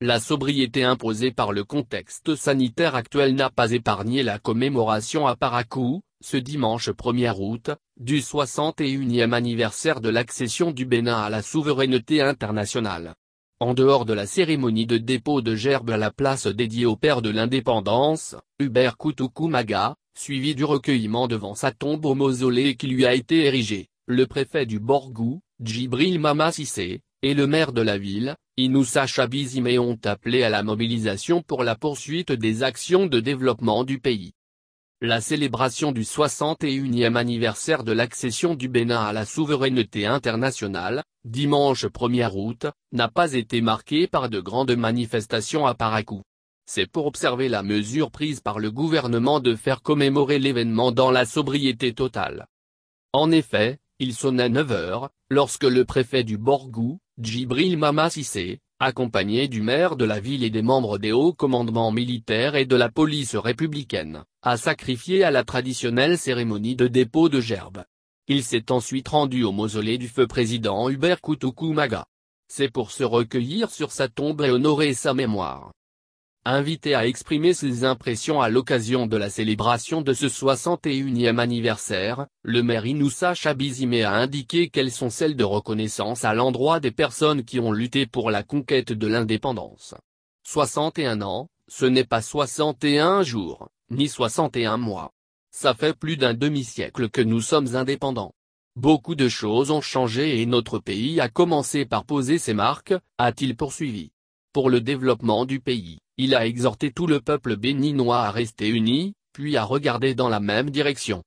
La sobriété imposée par le contexte sanitaire actuel n'a pas épargné la commémoration à Paracou, ce dimanche 1er août, du 61e anniversaire de l'accession du Bénin à la souveraineté internationale. En dehors de la cérémonie de dépôt de gerbes à la place dédiée au père de l'indépendance, Hubert Maga, suivi du recueillement devant sa tombe au mausolée qui lui a été érigé, le préfet du Borgou, Djibril Mamassissé, et le maire de la ville, Inoussa Chabizimé ont appelé à la mobilisation pour la poursuite des actions de développement du pays. La célébration du 61e anniversaire de l'accession du Bénin à la souveraineté internationale, dimanche 1er août, n'a pas été marquée par de grandes manifestations à Parakou. C'est pour observer la mesure prise par le gouvernement de faire commémorer l'événement dans la sobriété totale. En effet, il sonnait 9 heures, lorsque le préfet du Borgou, Djibril Mama Sissé, accompagné du maire de la ville et des membres des hauts commandements militaires et de la police républicaine, a sacrifié à la traditionnelle cérémonie de dépôt de gerbes. Il s'est ensuite rendu au mausolée du feu président Hubert Maga. C'est pour se recueillir sur sa tombe et honorer sa mémoire invité à exprimer ses impressions à l'occasion de la célébration de ce 61e anniversaire, le maire Inoussa Chabizimé a indiqué qu'elles sont celles de reconnaissance à l'endroit des personnes qui ont lutté pour la conquête de l'indépendance. 61 ans, ce n'est pas 61 jours, ni 61 mois. Ça fait plus d'un demi-siècle que nous sommes indépendants. Beaucoup de choses ont changé et notre pays a commencé par poser ses marques, a-t-il poursuivi pour le développement du pays, il a exhorté tout le peuple béninois à rester uni, puis à regarder dans la même direction.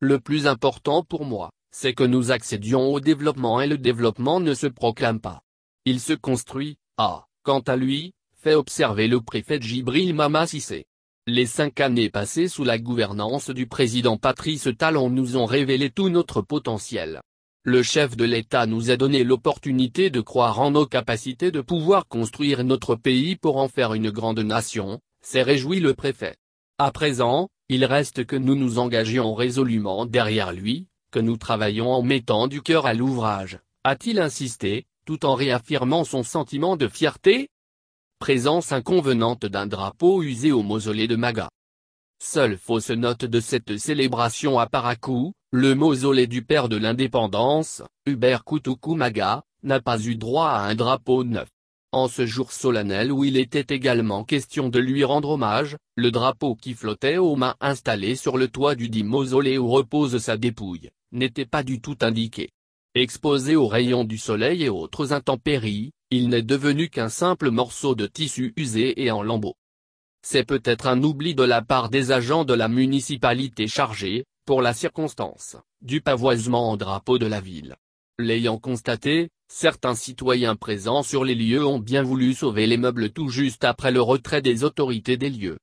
Le plus important pour moi, c'est que nous accédions au développement et le développement ne se proclame pas. Il se construit, ah, quant à lui, fait observer le préfet Djibril Mamassissé. Les cinq années passées sous la gouvernance du président Patrice Talon nous ont révélé tout notre potentiel. Le chef de l'État nous a donné l'opportunité de croire en nos capacités de pouvoir construire notre pays pour en faire une grande nation, s'est réjoui le préfet. À présent, il reste que nous nous engagions résolument derrière lui, que nous travaillons en mettant du cœur à l'ouvrage, a-t-il insisté, tout en réaffirmant son sentiment de fierté Présence inconvenante d'un drapeau usé au mausolée de Maga. Seule fausse note de cette célébration à Parakou, le mausolée du père de l'indépendance, Hubert Kutukumaga, n'a pas eu droit à un drapeau neuf. En ce jour solennel où il était également question de lui rendre hommage, le drapeau qui flottait aux mains installées sur le toit du dit mausolée où repose sa dépouille, n'était pas du tout indiqué. Exposé aux rayons du soleil et autres intempéries, il n'est devenu qu'un simple morceau de tissu usé et en lambeaux c'est peut-être un oubli de la part des agents de la municipalité chargés, pour la circonstance, du pavoisement en drapeau de la ville. L'ayant constaté, certains citoyens présents sur les lieux ont bien voulu sauver les meubles tout juste après le retrait des autorités des lieux.